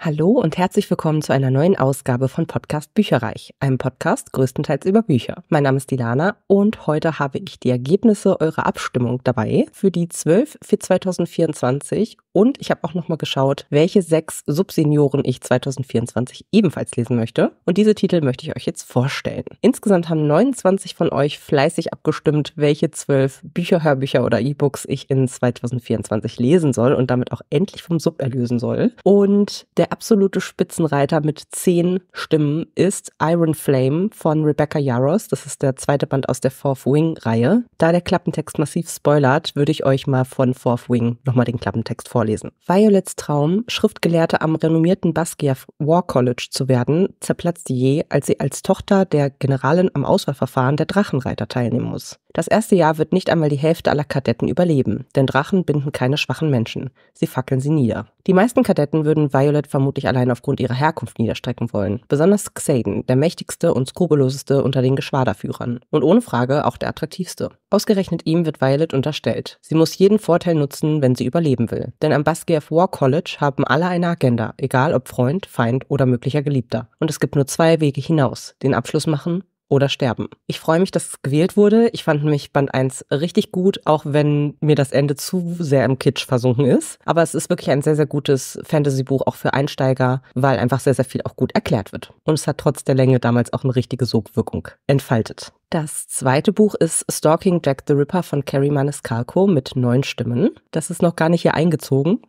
Hallo und herzlich willkommen zu einer neuen Ausgabe von Podcast Bücherreich, einem Podcast größtenteils über Bücher. Mein Name ist Dilana und heute habe ich die Ergebnisse eurer Abstimmung dabei für die 12 für 2024 und ich habe auch nochmal geschaut, welche sechs Subsenioren ich 2024 ebenfalls lesen möchte. Und diese Titel möchte ich euch jetzt vorstellen. Insgesamt haben 29 von euch fleißig abgestimmt, welche zwölf Bücher, Hörbücher oder E-Books ich in 2024 lesen soll und damit auch endlich vom Sub erlösen soll. Und der absolute Spitzenreiter mit zehn Stimmen ist Iron Flame von Rebecca Yaros. Das ist der zweite Band aus der Fourth Wing-Reihe. Da der Klappentext massiv spoilert, würde ich euch mal von Fourth Wing nochmal den Klappentext vorlesen vorlesen. Violets Traum, Schriftgelehrte am renommierten Basquiat War College zu werden, zerplatzt je, als sie als Tochter der Generalin am Auswahlverfahren der Drachenreiter teilnehmen muss. Das erste Jahr wird nicht einmal die Hälfte aller Kadetten überleben, denn Drachen binden keine schwachen Menschen. Sie fackeln sie nieder. Die meisten Kadetten würden Violet vermutlich allein aufgrund ihrer Herkunft niederstrecken wollen. Besonders Xaden, der mächtigste und skrupelloseste unter den Geschwaderführern. Und ohne Frage auch der attraktivste. Ausgerechnet ihm wird Violet unterstellt. Sie muss jeden Vorteil nutzen, wenn sie überleben will. Denn am Basquiat War College haben alle eine Agenda, egal ob Freund, Feind oder möglicher Geliebter. Und es gibt nur zwei Wege hinaus. Den Abschluss machen oder sterben. Ich freue mich, dass es gewählt wurde. Ich fand nämlich Band 1 richtig gut, auch wenn mir das Ende zu sehr im Kitsch versunken ist. Aber es ist wirklich ein sehr, sehr gutes Fantasy-Buch, auch für Einsteiger, weil einfach sehr, sehr viel auch gut erklärt wird. Und es hat trotz der Länge damals auch eine richtige Sogwirkung entfaltet. Das zweite Buch ist Stalking Jack the Ripper von Carrie Maniscalco mit neun Stimmen. Das ist noch gar nicht hier eingezogen,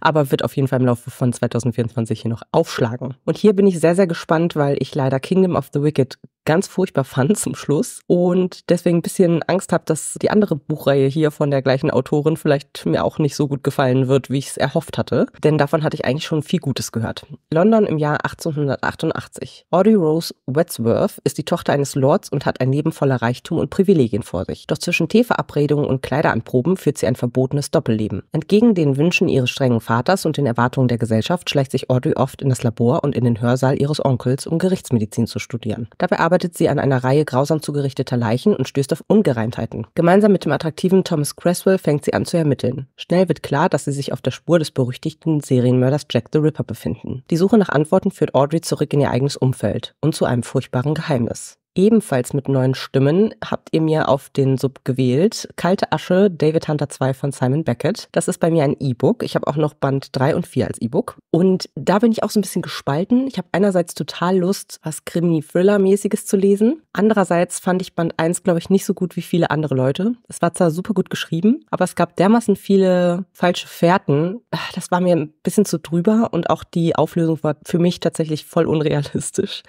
aber wird auf jeden Fall im Laufe von 2024 hier noch aufschlagen. Und hier bin ich sehr, sehr gespannt, weil ich leider Kingdom of the Wicked ganz furchtbar fand zum Schluss und deswegen ein bisschen Angst habe, dass die andere Buchreihe hier von der gleichen Autorin vielleicht mir auch nicht so gut gefallen wird, wie ich es erhofft hatte, denn davon hatte ich eigentlich schon viel Gutes gehört. London im Jahr 1888. Audrey Rose Wadsworth ist die Tochter eines Lords und hat ein Leben voller Reichtum und Privilegien vor sich. Doch zwischen Teeverabredungen und Kleideranproben führt sie ein verbotenes Doppelleben. Entgegen den Wünschen ihres strengen Vaters und den Erwartungen der Gesellschaft schleicht sich Audrey oft in das Labor und in den Hörsaal ihres Onkels, um Gerichtsmedizin zu studieren. Dabei arbeitet sie an einer Reihe grausam zugerichteter Leichen und stößt auf Ungereimtheiten. Gemeinsam mit dem attraktiven Thomas Cresswell fängt sie an zu ermitteln. Schnell wird klar, dass sie sich auf der Spur des berüchtigten Serienmörders Jack the Ripper befinden. Die Suche nach Antworten führt Audrey zurück in ihr eigenes Umfeld und zu einem furchtbaren Geheimnis ebenfalls mit neuen Stimmen habt ihr mir auf den Sub gewählt. Kalte Asche, David Hunter 2 von Simon Beckett. Das ist bei mir ein E-Book. Ich habe auch noch Band 3 und 4 als E-Book. Und da bin ich auch so ein bisschen gespalten. Ich habe einerseits total Lust, was Krimi-Thriller-mäßiges zu lesen. Andererseits fand ich Band 1, glaube ich, nicht so gut wie viele andere Leute. Es war zwar super gut geschrieben, aber es gab dermaßen viele falsche Fährten. Ah, das war mir ein bisschen zu drüber und auch die Auflösung war für mich tatsächlich voll unrealistisch.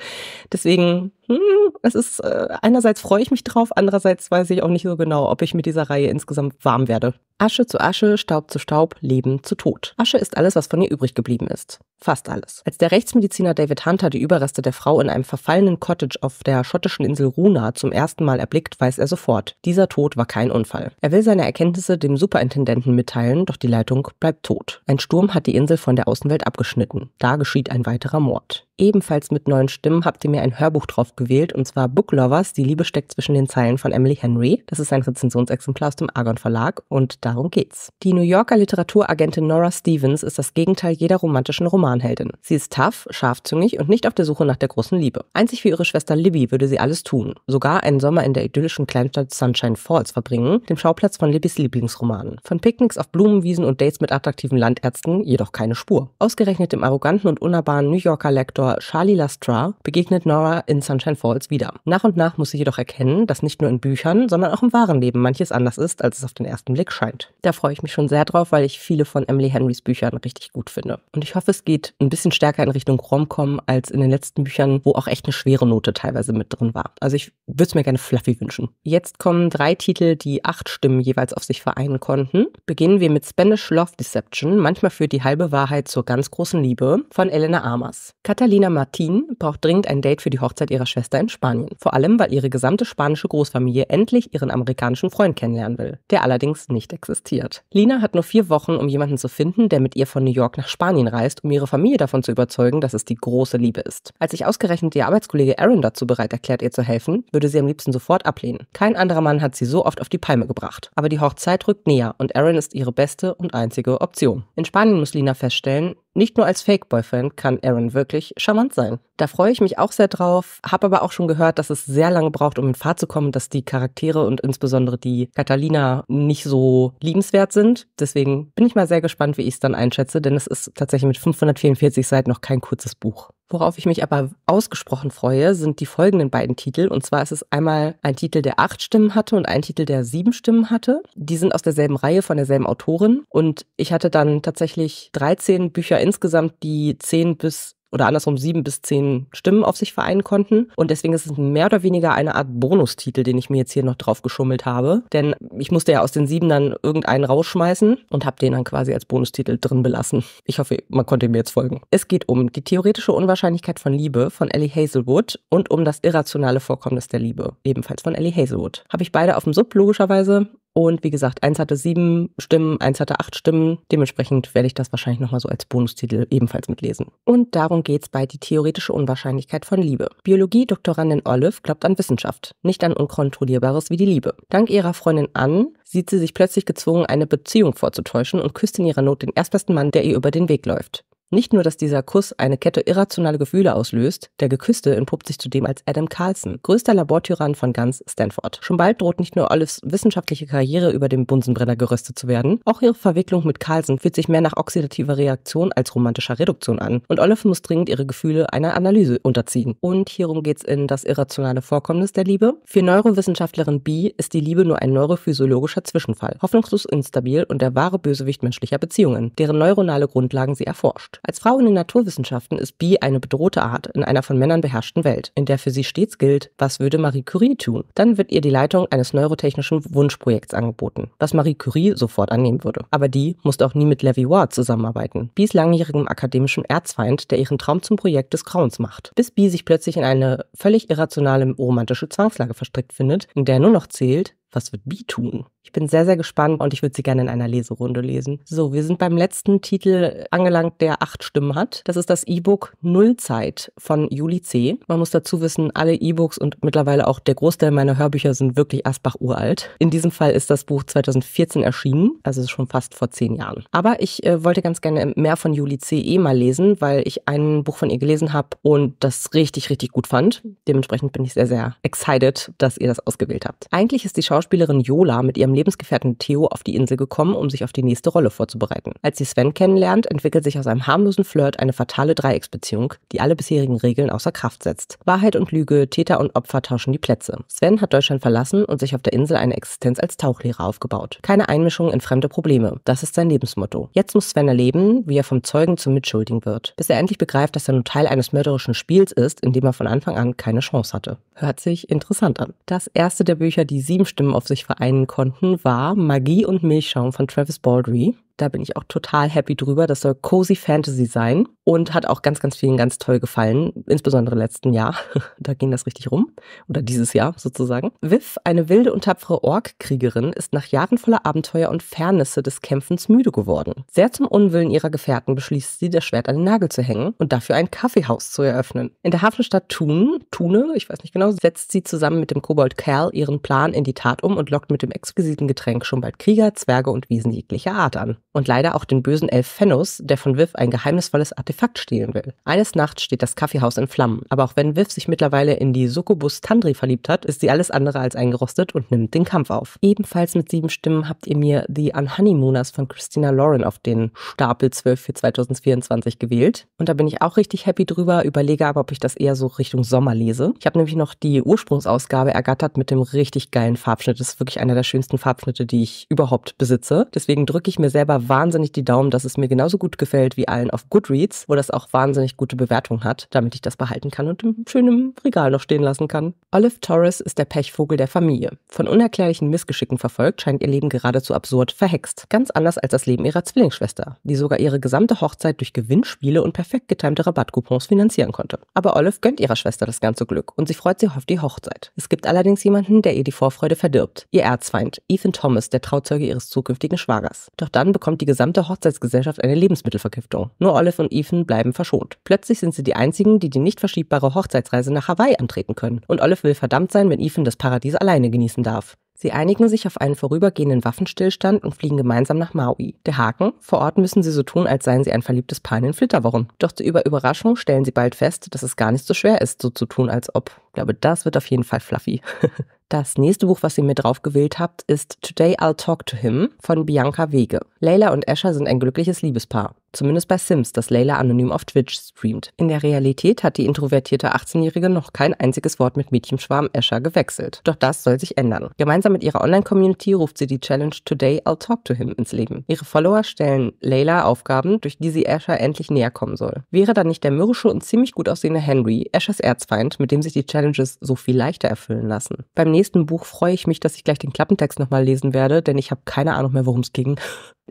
Deswegen es ist äh, einerseits freue ich mich drauf, andererseits weiß ich auch nicht so genau, ob ich mit dieser Reihe insgesamt warm werde. Asche zu Asche, Staub zu Staub, Leben zu Tod. Asche ist alles, was von ihr übrig geblieben ist. Fast alles. Als der Rechtsmediziner David Hunter die Überreste der Frau in einem verfallenen Cottage auf der schottischen Insel Runa zum ersten Mal erblickt, weiß er sofort, dieser Tod war kein Unfall. Er will seine Erkenntnisse dem Superintendenten mitteilen, doch die Leitung bleibt tot. Ein Sturm hat die Insel von der Außenwelt abgeschnitten. Da geschieht ein weiterer Mord. Ebenfalls mit neuen Stimmen habt ihr mir ein Hörbuch drauf gewählt, und zwar Book Lovers, die Liebe steckt zwischen den Zeilen von Emily Henry. Das ist ein Rezensionsexemplar aus dem Argon Verlag und da Darum geht's. Die New Yorker Literaturagentin Nora Stevens ist das Gegenteil jeder romantischen Romanheldin. Sie ist tough, scharfzüngig und nicht auf der Suche nach der großen Liebe. Einzig für ihre Schwester Libby würde sie alles tun. Sogar einen Sommer in der idyllischen Kleinstadt Sunshine Falls verbringen, dem Schauplatz von Libbys Lieblingsromanen. Von Picknicks auf Blumenwiesen und Dates mit attraktiven Landärzten jedoch keine Spur. Ausgerechnet dem arroganten und unnahbaren New Yorker Lektor Charlie Lastra begegnet Nora in Sunshine Falls wieder. Nach und nach muss sie jedoch erkennen, dass nicht nur in Büchern, sondern auch im wahren Leben manches anders ist, als es auf den ersten Blick scheint kommt. Da freue ich mich schon sehr drauf, weil ich viele von Emily Henrys Büchern richtig gut finde. Und ich hoffe, es geht ein bisschen stärker in Richtung Romcom als in den letzten Büchern, wo auch echt eine schwere Note teilweise mit drin war. Also ich würde es mir gerne fluffy wünschen. Jetzt kommen drei Titel, die acht Stimmen jeweils auf sich vereinen konnten. Beginnen wir mit Spanish Love Deception, manchmal führt die halbe Wahrheit zur ganz großen Liebe, von Elena Amas. Catalina Martin braucht dringend ein Date für die Hochzeit ihrer Schwester in Spanien. Vor allem, weil ihre gesamte spanische Großfamilie endlich ihren amerikanischen Freund kennenlernen will, der allerdings nicht existiert existiert. Lina hat nur vier Wochen, um jemanden zu finden, der mit ihr von New York nach Spanien reist, um ihre Familie davon zu überzeugen, dass es die große Liebe ist. Als sich ausgerechnet ihr Arbeitskollege Aaron dazu bereit erklärt, ihr zu helfen, würde sie am liebsten sofort ablehnen. Kein anderer Mann hat sie so oft auf die Palme gebracht. Aber die Hochzeit rückt näher und Aaron ist ihre beste und einzige Option. In Spanien muss Lina feststellen, nicht nur als Fake-Boyfriend kann Aaron wirklich charmant sein. Da freue ich mich auch sehr drauf, habe aber auch schon gehört, dass es sehr lange braucht, um in Fahrt zu kommen, dass die Charaktere und insbesondere die Catalina nicht so liebenswert sind. Deswegen bin ich mal sehr gespannt, wie ich es dann einschätze, denn es ist tatsächlich mit 544 Seiten noch kein kurzes Buch. Worauf ich mich aber ausgesprochen freue, sind die folgenden beiden Titel. Und zwar ist es einmal ein Titel, der acht Stimmen hatte und ein Titel, der sieben Stimmen hatte. Die sind aus derselben Reihe von derselben Autorin. Und ich hatte dann tatsächlich 13 Bücher insgesamt, die zehn bis oder andersrum sieben bis zehn Stimmen auf sich vereinen konnten. Und deswegen ist es mehr oder weniger eine Art Bonustitel, den ich mir jetzt hier noch drauf geschummelt habe. Denn ich musste ja aus den sieben dann irgendeinen rausschmeißen und habe den dann quasi als Bonustitel drin belassen. Ich hoffe, man konnte mir jetzt folgen. Es geht um die theoretische Unwahrscheinlichkeit von Liebe von Ellie Hazelwood und um das irrationale Vorkommnis der Liebe, ebenfalls von Ellie Hazelwood. Habe ich beide auf dem Sub logischerweise und wie gesagt, eins hatte sieben Stimmen, eins hatte acht Stimmen. Dementsprechend werde ich das wahrscheinlich nochmal so als Bonustitel ebenfalls mitlesen. Und darum geht's bei Die theoretische Unwahrscheinlichkeit von Liebe. Biologie-Doktorandin Olive glaubt an Wissenschaft, nicht an Unkontrollierbares wie die Liebe. Dank ihrer Freundin Ann sieht sie sich plötzlich gezwungen, eine Beziehung vorzutäuschen und küsst in ihrer Not den erstbesten Mann, der ihr über den Weg läuft. Nicht nur, dass dieser Kuss eine Kette irrationale Gefühle auslöst, der Geküsste entpuppt sich zudem als Adam Carlson, größter Labortyrann von ganz Stanford. Schon bald droht nicht nur Olives wissenschaftliche Karriere über dem Bunsenbrenner geröstet zu werden, auch ihre Verwicklung mit Carlson fühlt sich mehr nach oxidativer Reaktion als romantischer Reduktion an und Olive muss dringend ihre Gefühle einer Analyse unterziehen. Und hierum geht's in das irrationale Vorkommnis der Liebe. Für Neurowissenschaftlerin B ist die Liebe nur ein neurophysiologischer Zwischenfall, hoffnungslos instabil und der wahre Bösewicht menschlicher Beziehungen, deren neuronale Grundlagen sie erforscht. Als Frau in den Naturwissenschaften ist Bee eine bedrohte Art in einer von Männern beherrschten Welt, in der für sie stets gilt, was würde Marie Curie tun? Dann wird ihr die Leitung eines neurotechnischen Wunschprojekts angeboten, was Marie Curie sofort annehmen würde. Aber die musste auch nie mit Levi Ward zusammenarbeiten, Bees langjährigem akademischen Erzfeind, der ihren Traum zum Projekt des Grauens macht. Bis Bee sich plötzlich in eine völlig irrationale romantische Zwangslage verstrickt findet, in der nur noch zählt, was wird B tun? Ich bin sehr, sehr gespannt und ich würde sie gerne in einer Leserunde lesen. So, wir sind beim letzten Titel angelangt, der acht Stimmen hat. Das ist das E-Book Nullzeit von Juli C. Man muss dazu wissen, alle E-Books und mittlerweile auch der Großteil meiner Hörbücher sind wirklich Asbach uralt. In diesem Fall ist das Buch 2014 erschienen, also schon fast vor zehn Jahren. Aber ich äh, wollte ganz gerne mehr von Juli C. eh mal lesen, weil ich ein Buch von ihr gelesen habe und das richtig, richtig gut fand. Dementsprechend bin ich sehr, sehr excited, dass ihr das ausgewählt habt. Eigentlich ist die Schauspielerin Schauspielerin Jola mit ihrem Lebensgefährten Theo auf die Insel gekommen, um sich auf die nächste Rolle vorzubereiten. Als sie Sven kennenlernt, entwickelt sich aus einem harmlosen Flirt eine fatale Dreiecksbeziehung, die alle bisherigen Regeln außer Kraft setzt. Wahrheit und Lüge, Täter und Opfer tauschen die Plätze. Sven hat Deutschland verlassen und sich auf der Insel eine Existenz als Tauchlehrer aufgebaut. Keine Einmischung in fremde Probleme. Das ist sein Lebensmotto. Jetzt muss Sven erleben, wie er vom Zeugen zum Mitschuldigen wird, bis er endlich begreift, dass er nur Teil eines mörderischen Spiels ist, in dem er von Anfang an keine Chance hatte. Hört sich interessant an. Das erste der Bücher, die sieben Stimmen Themen auf sich vereinen konnten, war Magie und Milchschaum von Travis Baldry. Da bin ich auch total happy drüber. Das soll Cozy Fantasy sein und hat auch ganz, ganz vielen ganz toll gefallen, insbesondere letzten Jahr. da ging das richtig rum. Oder dieses Jahr sozusagen. Viv, eine wilde und tapfere Ork-Kriegerin, ist nach Jahren voller Abenteuer und Fairnisse des Kämpfens müde geworden. Sehr zum Unwillen ihrer Gefährten beschließt sie, das Schwert an den Nagel zu hängen und dafür ein Kaffeehaus zu eröffnen. In der Hafenstadt Thun, Thune, ich weiß nicht genau, setzt sie zusammen mit dem Kobold Cal ihren Plan in die Tat um und lockt mit dem exquisiten Getränk schon bald Krieger, Zwerge und Wiesen jeglicher Art an und leider auch den bösen Elf Fennos, der von Viv ein geheimnisvolles Artefakt stehlen will. Eines Nachts steht das Kaffeehaus in Flammen, aber auch wenn Viv sich mittlerweile in die Succubus Tandri verliebt hat, ist sie alles andere als eingerostet und nimmt den Kampf auf. Ebenfalls mit sieben Stimmen habt ihr mir The Unhoneymooners von Christina Lauren auf den Stapel 12 für 2024 gewählt und da bin ich auch richtig happy drüber, überlege aber, ob ich das eher so Richtung Sommer lese. Ich habe nämlich noch die Ursprungsausgabe ergattert mit dem richtig geilen Farbschnitt. Das ist wirklich einer der schönsten Farbschnitte, die ich überhaupt besitze. Deswegen drücke ich mir selber wahnsinnig die Daumen, dass es mir genauso gut gefällt wie allen auf Goodreads, wo das auch wahnsinnig gute Bewertungen hat, damit ich das behalten kann und im schönen Regal noch stehen lassen kann. Olive Torres ist der Pechvogel der Familie. Von unerklärlichen Missgeschicken verfolgt, scheint ihr Leben geradezu absurd verhext. Ganz anders als das Leben ihrer Zwillingsschwester, die sogar ihre gesamte Hochzeit durch Gewinnspiele und perfekt getimte Rabattcoupons finanzieren konnte. Aber Olive gönnt ihrer Schwester das ganze Glück und sie freut sich auf die Hochzeit. Es gibt allerdings jemanden, der ihr die Vorfreude verdirbt. Ihr Erzfeind, Ethan Thomas, der Trauzeuge ihres zukünftigen Schwagers. Doch dann bekommt bekommt die gesamte Hochzeitsgesellschaft eine Lebensmittelvergiftung. Nur Olive und Ethan bleiben verschont. Plötzlich sind sie die einzigen, die die nicht verschiebbare Hochzeitsreise nach Hawaii antreten können. Und Olive will verdammt sein, wenn Ethan das Paradies alleine genießen darf. Sie einigen sich auf einen vorübergehenden Waffenstillstand und fliegen gemeinsam nach Maui. Der Haken? Vor Ort müssen sie so tun, als seien sie ein verliebtes Paar in den Flitterwochen. Doch zur Überraschung stellen sie bald fest, dass es gar nicht so schwer ist, so zu tun, als ob. Ich glaube, das wird auf jeden Fall fluffy. Das nächste Buch, was ihr mir draufgewählt habt, ist Today I'll Talk to Him von Bianca Wege. Layla und Escher sind ein glückliches Liebespaar. Zumindest bei Sims, das Layla anonym auf Twitch streamt. In der Realität hat die introvertierte 18-Jährige noch kein einziges Wort mit Mädchenschwarm Escher gewechselt. Doch das soll sich ändern. Gemeinsam mit ihrer Online-Community ruft sie die Challenge Today I'll Talk to Him ins Leben. Ihre Follower stellen Layla Aufgaben, durch die sie Escher endlich näher kommen soll. Wäre dann nicht der mürrische und ziemlich gut aussehende Henry, Eschers Erzfeind, mit dem sich die Challenges so viel leichter erfüllen lassen. Beim nächsten Buch freue ich mich, dass ich gleich den Klappentext nochmal lesen werde, denn ich habe keine Ahnung mehr, worum es ging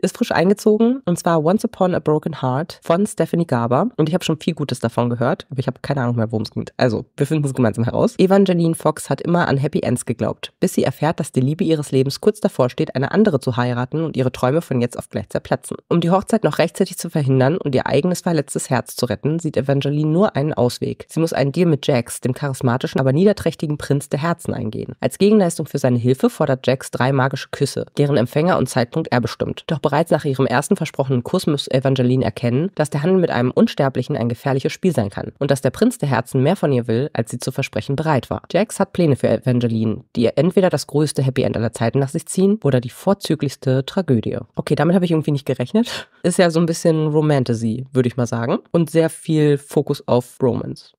ist frisch eingezogen und zwar Once Upon a Broken Heart von Stephanie Garber. Und ich habe schon viel Gutes davon gehört, aber ich habe keine Ahnung mehr, worum es geht. Also, wir finden es gemeinsam heraus. Evangeline Fox hat immer an Happy Ends geglaubt, bis sie erfährt, dass die Liebe ihres Lebens kurz davor steht, eine andere zu heiraten und ihre Träume von jetzt auf gleich zerplatzen. Um die Hochzeit noch rechtzeitig zu verhindern und ihr eigenes verletztes Herz zu retten, sieht Evangeline nur einen Ausweg. Sie muss einen Deal mit Jax, dem charismatischen, aber niederträchtigen Prinz der Herzen, eingehen. Als Gegenleistung für seine Hilfe fordert Jax drei magische Küsse, deren Empfänger und Zeitpunkt er bestimmt. Doch bereits nach ihrem ersten versprochenen Kuss muss Evangeline erkennen, dass der Handel mit einem Unsterblichen ein gefährliches Spiel sein kann und dass der Prinz der Herzen mehr von ihr will, als sie zu versprechen bereit war. Jax hat Pläne für Evangeline, die ihr entweder das größte Happy End aller Zeiten nach sich ziehen oder die vorzüglichste Tragödie. Okay, damit habe ich irgendwie nicht gerechnet. Ist ja so ein bisschen Romantasy, würde ich mal sagen. Und sehr viel Fokus auf Romance.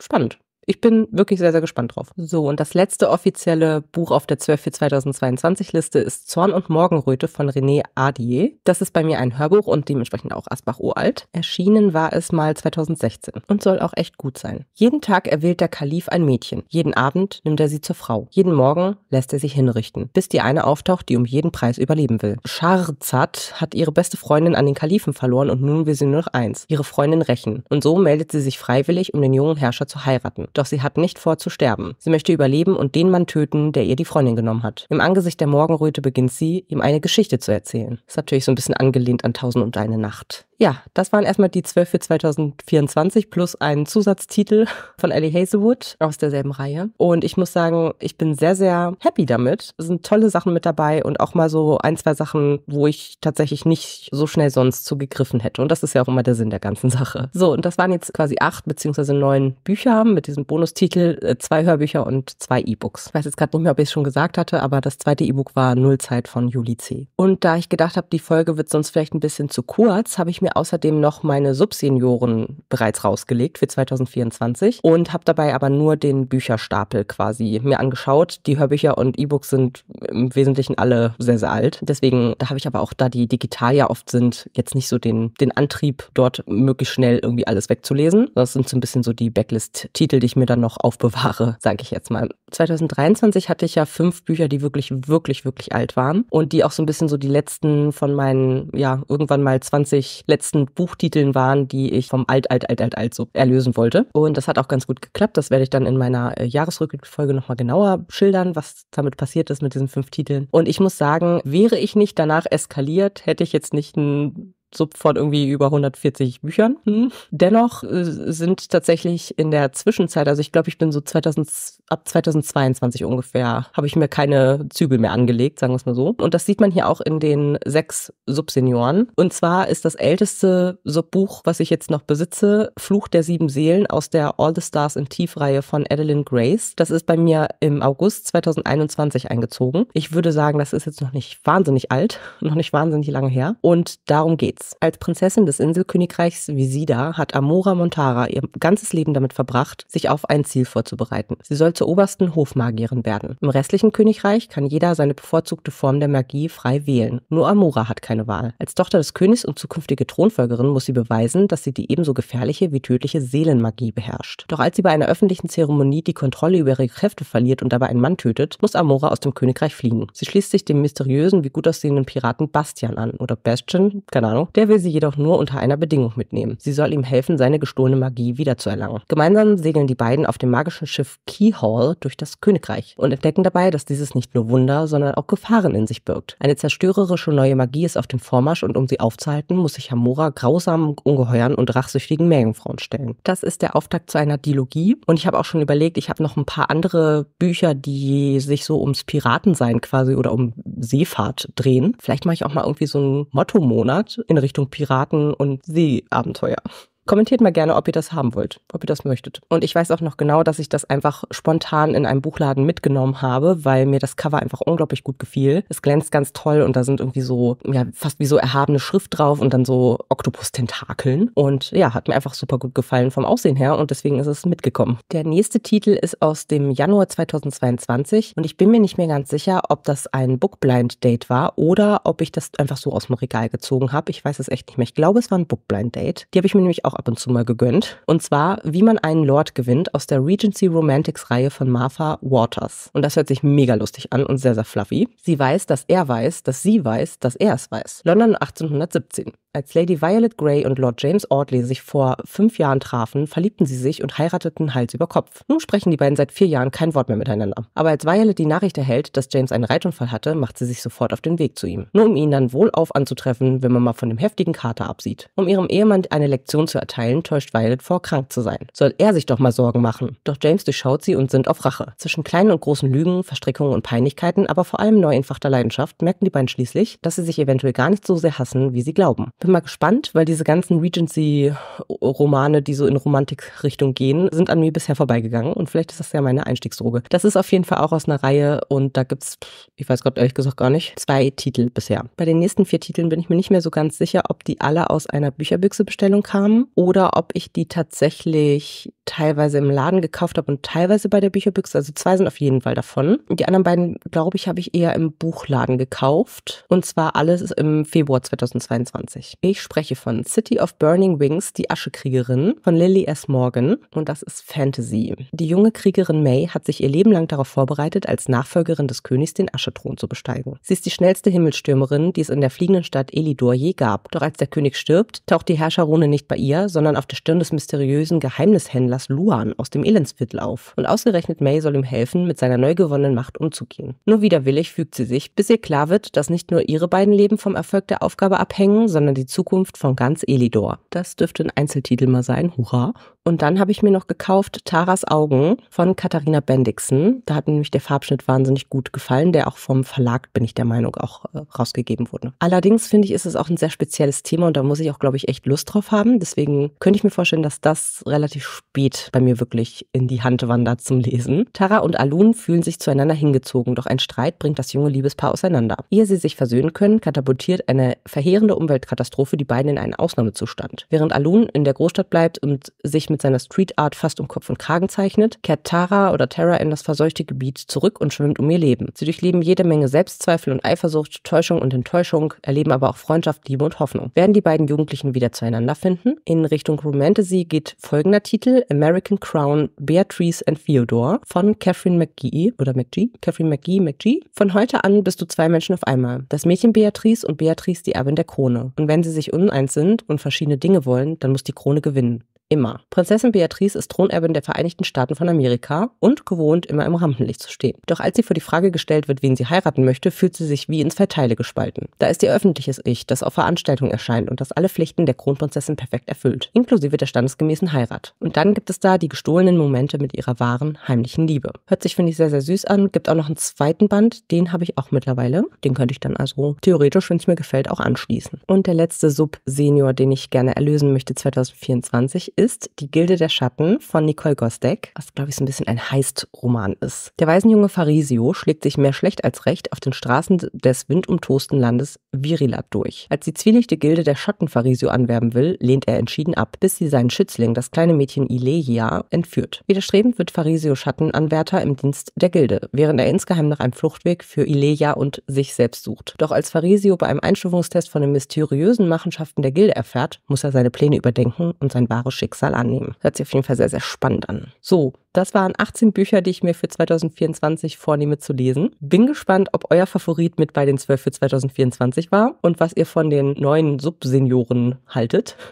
Spannend ich bin wirklich sehr, sehr gespannt drauf. So, und das letzte offizielle Buch auf der 12 für 2022 Liste ist Zorn und Morgenröte von René Adier. Das ist bei mir ein Hörbuch und dementsprechend auch Asbach uralt. Erschienen war es mal 2016 und soll auch echt gut sein. Jeden Tag erwählt der Kalif ein Mädchen. Jeden Abend nimmt er sie zur Frau. Jeden Morgen lässt er sich hinrichten, bis die eine auftaucht, die um jeden Preis überleben will. Scharzat hat ihre beste Freundin an den Kalifen verloren und nun will sie nur noch eins, ihre Freundin rächen. Und so meldet sie sich freiwillig, um den jungen Herrscher zu heiraten doch sie hat nicht vor zu sterben. Sie möchte überleben und den Mann töten, der ihr die Freundin genommen hat. Im Angesicht der Morgenröte beginnt sie, ihm eine Geschichte zu erzählen. Ist natürlich so ein bisschen angelehnt an Tausend und eine Nacht. Ja, das waren erstmal die zwölf für 2024 plus einen Zusatztitel von Ellie Hazelwood aus derselben Reihe. Und ich muss sagen, ich bin sehr, sehr happy damit. Es sind tolle Sachen mit dabei und auch mal so ein, zwei Sachen, wo ich tatsächlich nicht so schnell sonst zugegriffen hätte. Und das ist ja auch immer der Sinn der ganzen Sache. So, und das waren jetzt quasi acht beziehungsweise neun Bücher mit diesem Bonustitel, äh, zwei Hörbücher und zwei E-Books. Ich weiß jetzt gerade nicht mehr, ob ich es schon gesagt hatte, aber das zweite E-Book war Nullzeit von Juli C. Und da ich gedacht habe, die Folge wird sonst vielleicht ein bisschen zu kurz, habe ich mir mir außerdem noch meine Subsenioren bereits rausgelegt für 2024 und habe dabei aber nur den Bücherstapel quasi mir angeschaut. Die Hörbücher und E-Books sind im Wesentlichen alle sehr, sehr alt. Deswegen, da habe ich aber auch, da die digital ja oft sind, jetzt nicht so den, den Antrieb, dort möglichst schnell irgendwie alles wegzulesen. Das sind so ein bisschen so die Backlist-Titel, die ich mir dann noch aufbewahre, sage ich jetzt mal. 2023 hatte ich ja fünf Bücher, die wirklich, wirklich, wirklich alt waren und die auch so ein bisschen so die letzten von meinen, ja, irgendwann mal 20 letzten Buchtiteln waren, die ich vom alt, alt, alt, alt, alt so erlösen wollte. Und das hat auch ganz gut geklappt. Das werde ich dann in meiner äh, Jahresrückblickfolge nochmal genauer schildern, was damit passiert ist mit diesen fünf Titeln. Und ich muss sagen, wäre ich nicht danach eskaliert, hätte ich jetzt nicht ein Sub von irgendwie über 140 Büchern. Hm. Dennoch äh, sind tatsächlich in der Zwischenzeit, also ich glaube, ich bin so 2000, ab 2022 ungefähr, habe ich mir keine Zügel mehr angelegt, sagen wir es mal so. Und das sieht man hier auch in den sechs Subsenioren. Und zwar ist das älteste Subbuch, was ich jetzt noch besitze, Fluch der sieben Seelen aus der All the Stars in Tief-Reihe von Adeline Grace. Das ist bei mir im August 2021 eingezogen. Ich würde sagen, das ist jetzt noch nicht wahnsinnig alt, noch nicht wahnsinnig lange her. Und darum geht's. Platz. Als Prinzessin des Inselkönigreichs Visida hat Amora Montara ihr ganzes Leben damit verbracht, sich auf ein Ziel vorzubereiten. Sie soll zur obersten Hofmagierin werden. Im restlichen Königreich kann jeder seine bevorzugte Form der Magie frei wählen. Nur Amora hat keine Wahl. Als Tochter des Königs und zukünftige Thronfolgerin muss sie beweisen, dass sie die ebenso gefährliche wie tödliche Seelenmagie beherrscht. Doch als sie bei einer öffentlichen Zeremonie die Kontrolle über ihre Kräfte verliert und dabei einen Mann tötet, muss Amora aus dem Königreich fliehen. Sie schließt sich dem mysteriösen wie gut aussehenden Piraten Bastian an oder Bastian, keine Ahnung, der will sie jedoch nur unter einer Bedingung mitnehmen. Sie soll ihm helfen, seine gestohlene Magie wiederzuerlangen. Gemeinsam segeln die beiden auf dem magischen Schiff Keyhall durch das Königreich und entdecken dabei, dass dieses nicht nur Wunder, sondern auch Gefahren in sich birgt. Eine zerstörerische neue Magie ist auf dem Vormarsch und um sie aufzuhalten, muss sich Hamora grausamen Ungeheuern und rachsüchtigen Meerjungfrauen stellen. Das ist der Auftakt zu einer Dilogie und ich habe auch schon überlegt, ich habe noch ein paar andere Bücher, die sich so ums Piratensein quasi oder um Seefahrt drehen. Vielleicht mache ich auch mal irgendwie so einen Motto-Monat in Richtung Piraten und Seeabenteuer. Kommentiert mal gerne, ob ihr das haben wollt, ob ihr das möchtet. Und ich weiß auch noch genau, dass ich das einfach spontan in einem Buchladen mitgenommen habe, weil mir das Cover einfach unglaublich gut gefiel. Es glänzt ganz toll und da sind irgendwie so, ja, fast wie so erhabene Schrift drauf und dann so Oktopus-Tentakeln. Und ja, hat mir einfach super gut gefallen vom Aussehen her und deswegen ist es mitgekommen. Der nächste Titel ist aus dem Januar 2022 und ich bin mir nicht mehr ganz sicher, ob das ein Bookblind-Date war oder ob ich das einfach so aus dem Regal gezogen habe. Ich weiß es echt nicht mehr. Ich glaube, es war ein Bookblind-Date. Die habe ich mir nämlich auch auch ab und zu mal gegönnt. Und zwar, wie man einen Lord gewinnt aus der Regency Romantics Reihe von Martha Waters. Und das hört sich mega lustig an und sehr, sehr fluffy. Sie weiß, dass er weiß, dass sie weiß, dass er es weiß. London 1817. Als Lady Violet Grey und Lord James Audley sich vor fünf Jahren trafen, verliebten sie sich und heirateten Hals über Kopf. Nun sprechen die beiden seit vier Jahren kein Wort mehr miteinander. Aber als Violet die Nachricht erhält, dass James einen Reitunfall hatte, macht sie sich sofort auf den Weg zu ihm. Nur um ihn dann wohlauf anzutreffen, wenn man mal von dem heftigen Kater absieht. Um ihrem Ehemann eine Lektion zu erteilen, täuscht Violet vor, krank zu sein. Soll er sich doch mal Sorgen machen. Doch James durchschaut sie und sind auf Rache. Zwischen kleinen und großen Lügen, Verstrickungen und Peinlichkeiten, aber vor allem neu entfachter Leidenschaft, merken die beiden schließlich, dass sie sich eventuell gar nicht so sehr hassen, wie sie glauben bin mal gespannt, weil diese ganzen Regency-Romane, die so in Romantikrichtung gehen, sind an mir bisher vorbeigegangen und vielleicht ist das ja meine Einstiegsdroge. Das ist auf jeden Fall auch aus einer Reihe und da gibt es, ich weiß Gott ehrlich gesagt gar nicht, zwei Titel bisher. Bei den nächsten vier Titeln bin ich mir nicht mehr so ganz sicher, ob die alle aus einer Bücherbüchse-Bestellung kamen oder ob ich die tatsächlich teilweise im Laden gekauft habe und teilweise bei der Bücherbüchse. Also zwei sind auf jeden Fall davon. Die anderen beiden, glaube ich, habe ich eher im Buchladen gekauft. Und zwar alles im Februar 2022. Ich spreche von City of Burning Wings, die Aschekriegerin von Lily S. Morgan. Und das ist Fantasy. Die junge Kriegerin May hat sich ihr Leben lang darauf vorbereitet, als Nachfolgerin des Königs den Aschethron zu besteigen. Sie ist die schnellste Himmelstürmerin, die es in der fliegenden Stadt Elidor je gab. Doch als der König stirbt, taucht die Herrscherrune nicht bei ihr, sondern auf der Stirn des mysteriösen Geheimnishändlers Palast Luan aus dem Elendsviertel auf und ausgerechnet May soll ihm helfen, mit seiner neu gewonnenen Macht umzugehen. Nur widerwillig fügt sie sich, bis ihr klar wird, dass nicht nur ihre beiden Leben vom Erfolg der Aufgabe abhängen, sondern die Zukunft von ganz Elidor. Das dürfte ein Einzeltitel mal sein, hurra. Und dann habe ich mir noch gekauft Taras Augen von Katharina Bendixen. Da hat nämlich der Farbschnitt wahnsinnig gut gefallen, der auch vom Verlag, bin ich der Meinung, auch äh, rausgegeben wurde. Allerdings finde ich, ist es auch ein sehr spezielles Thema und da muss ich auch, glaube ich, echt Lust drauf haben. Deswegen könnte ich mir vorstellen, dass das relativ spät spät bei mir wirklich in die Hand wandert zum Lesen. Tara und Alun fühlen sich zueinander hingezogen, doch ein Streit bringt das junge Liebespaar auseinander. Ehe sie sich versöhnen können, katapultiert eine verheerende Umweltkatastrophe die beiden in einen Ausnahmezustand. Während Alun in der Großstadt bleibt und sich mit seiner Street Art fast um Kopf und Kragen zeichnet, kehrt Tara oder Tara in das verseuchte Gebiet zurück und schwimmt um ihr Leben. Sie durchleben jede Menge Selbstzweifel und Eifersucht, Täuschung und Enttäuschung, erleben aber auch Freundschaft, Liebe und Hoffnung. Werden die beiden Jugendlichen wieder zueinander finden? In Richtung Romantasy geht folgender Titel American Crown Beatrice and Theodore von Catherine McGee oder McGee, Catherine McGee, McGee. Von heute an bist du zwei Menschen auf einmal. Das Mädchen Beatrice und Beatrice die Erbin der Krone. Und wenn sie sich uneins sind und verschiedene Dinge wollen, dann muss die Krone gewinnen immer. Prinzessin Beatrice ist Thronerbin der Vereinigten Staaten von Amerika und gewohnt, immer im Rampenlicht zu stehen. Doch als sie vor die Frage gestellt wird, wen sie heiraten möchte, fühlt sie sich wie ins Verteile gespalten. Da ist ihr öffentliches Ich, das auf Veranstaltungen erscheint und das alle Pflichten der Kronprinzessin perfekt erfüllt, inklusive der standesgemäßen Heirat. Und dann gibt es da die gestohlenen Momente mit ihrer wahren, heimlichen Liebe. Hört sich, finde ich, sehr, sehr süß an. Gibt auch noch einen zweiten Band, den habe ich auch mittlerweile. Den könnte ich dann also theoretisch, wenn es mir gefällt, auch anschließen. Und der letzte Sub-Senior, den ich gerne erlösen möchte 2024, ist ist Die Gilde der Schatten von Nicole Gostek, was glaube ich so ein bisschen ein Heist-Roman ist. Der Waisenjunge Farisio schlägt sich mehr schlecht als recht auf den Straßen des windumtosten Landes Virilat durch. Als die zwielichte Gilde der Schatten Farisio anwerben will, lehnt er entschieden ab, bis sie seinen Schützling, das kleine Mädchen Ilehia, entführt. Widerstrebend wird Farisio Schattenanwärter im Dienst der Gilde, während er insgeheim nach einem Fluchtweg für Ilehia und sich selbst sucht. Doch als Farisio bei einem Einstufungstest von den mysteriösen Machenschaften der Gilde erfährt, muss er seine Pläne überdenken und sein wahres Schicksal annehmen. Hört sich auf jeden Fall sehr, sehr spannend an. So, das waren 18 Bücher, die ich mir für 2024 vornehme zu lesen. Bin gespannt, ob euer Favorit mit bei den 12 für 2024 war und was ihr von den neuen Subsenioren haltet.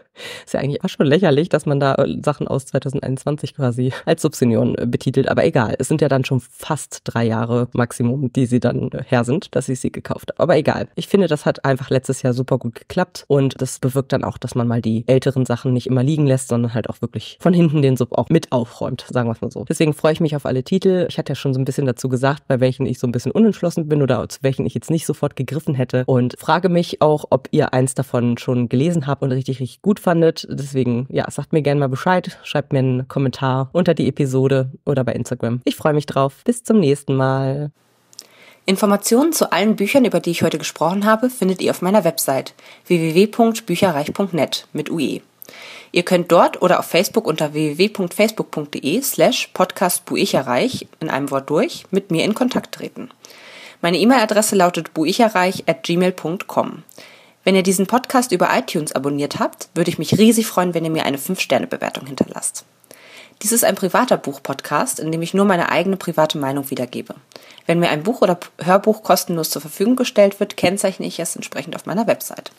Ist ja eigentlich auch schon lächerlich, dass man da äh, Sachen aus 2021 quasi als Subsenioren äh, betitelt, aber egal. Es sind ja dann schon fast drei Jahre Maximum, die sie dann äh, her sind, dass ich sie gekauft habe. Aber egal. Ich finde, das hat einfach letztes Jahr super gut geklappt und das bewirkt dann auch, dass man mal die älteren Sachen nicht immer liegen lässt, sondern halt auch wirklich von hinten den Sub auch mit aufräumt, sagen wir es mal so so. Deswegen freue ich mich auf alle Titel. Ich hatte ja schon so ein bisschen dazu gesagt, bei welchen ich so ein bisschen unentschlossen bin oder zu welchen ich jetzt nicht sofort gegriffen hätte. Und frage mich auch, ob ihr eins davon schon gelesen habt und richtig, richtig gut fandet. Deswegen, ja, sagt mir gerne mal Bescheid. Schreibt mir einen Kommentar unter die Episode oder bei Instagram. Ich freue mich drauf. Bis zum nächsten Mal. Informationen zu allen Büchern, über die ich heute gesprochen habe, findet ihr auf meiner Website www.bücherreich.net mit UE. Ihr könnt dort oder auf Facebook unter www.facebook.de slash podcastbuicherreich in einem Wort durch mit mir in Kontakt treten. Meine E-Mail-Adresse lautet buicherreich at gmail.com. Wenn ihr diesen Podcast über iTunes abonniert habt, würde ich mich riesig freuen, wenn ihr mir eine 5-Sterne-Bewertung hinterlasst. Dies ist ein privater Buch-Podcast, in dem ich nur meine eigene private Meinung wiedergebe. Wenn mir ein Buch oder Hörbuch kostenlos zur Verfügung gestellt wird, kennzeichne ich es entsprechend auf meiner Website.